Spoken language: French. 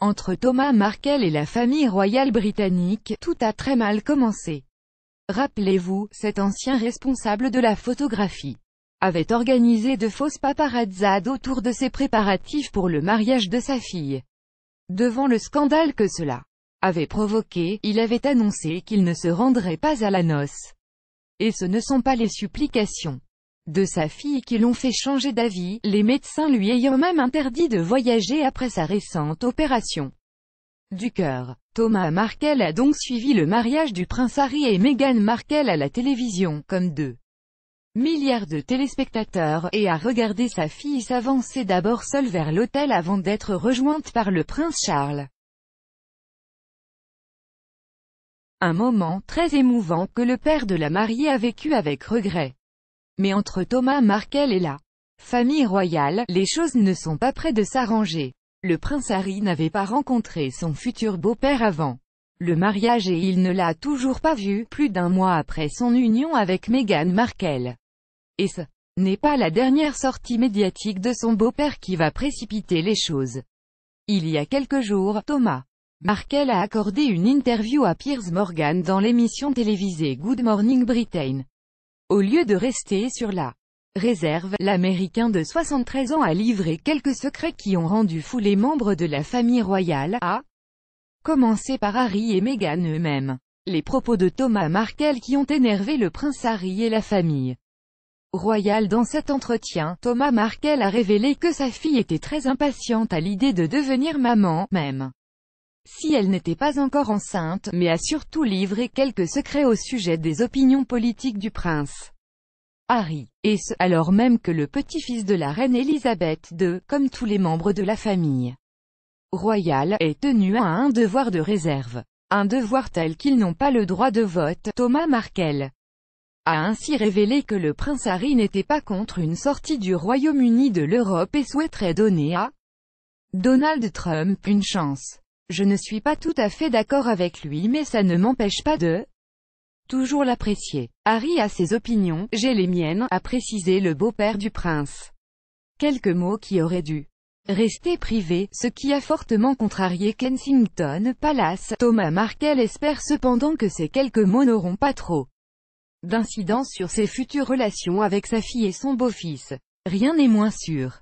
Entre Thomas Markel et la famille royale britannique, tout a très mal commencé. Rappelez-vous, cet ancien responsable de la photographie avait organisé de fausses paparazzades autour de ses préparatifs pour le mariage de sa fille. Devant le scandale que cela avait provoqué, il avait annoncé qu'il ne se rendrait pas à la noce. Et ce ne sont pas les supplications de sa fille qui l'ont fait changer d'avis, les médecins lui ayant même interdit de voyager après sa récente opération du cœur. Thomas Markel a donc suivi le mariage du prince Harry et Meghan Markel à la télévision, comme deux milliards de téléspectateurs, et a regardé sa fille s'avancer d'abord seule vers l'hôtel avant d'être rejointe par le prince Charles. Un moment très émouvant que le père de la mariée a vécu avec regret. Mais entre Thomas Markel et la famille royale, les choses ne sont pas près de s'arranger. Le prince Harry n'avait pas rencontré son futur beau-père avant le mariage et il ne l'a toujours pas vu, plus d'un mois après son union avec Meghan Markel. Et ce n'est pas la dernière sortie médiatique de son beau-père qui va précipiter les choses. Il y a quelques jours, Thomas Markel a accordé une interview à Piers Morgan dans l'émission télévisée Good Morning Britain. Au lieu de rester sur la réserve, l'Américain de 73 ans a livré quelques secrets qui ont rendu fous les membres de la famille royale, à commencer par Harry et Meghan eux-mêmes. Les propos de Thomas Markel qui ont énervé le prince Harry et la famille royale dans cet entretien, Thomas Markel a révélé que sa fille était très impatiente à l'idée de devenir maman, même si elle n'était pas encore enceinte, mais a surtout livré quelques secrets au sujet des opinions politiques du prince. Harry, et ce, alors même que le petit-fils de la reine Elisabeth II, comme tous les membres de la famille royale, est tenu à un devoir de réserve. Un devoir tel qu'ils n'ont pas le droit de vote, Thomas Markel a ainsi révélé que le prince Harry n'était pas contre une sortie du Royaume-Uni de l'Europe et souhaiterait donner à Donald Trump une chance. Je ne suis pas tout à fait d'accord avec lui mais ça ne m'empêche pas de toujours l'apprécier. Harry a ses opinions, j'ai les miennes, a précisé le beau-père du prince. Quelques mots qui auraient dû rester privés, ce qui a fortement contrarié Kensington Palace. Thomas Markel espère cependant que ces quelques mots n'auront pas trop d'incidence sur ses futures relations avec sa fille et son beau-fils. Rien n'est moins sûr.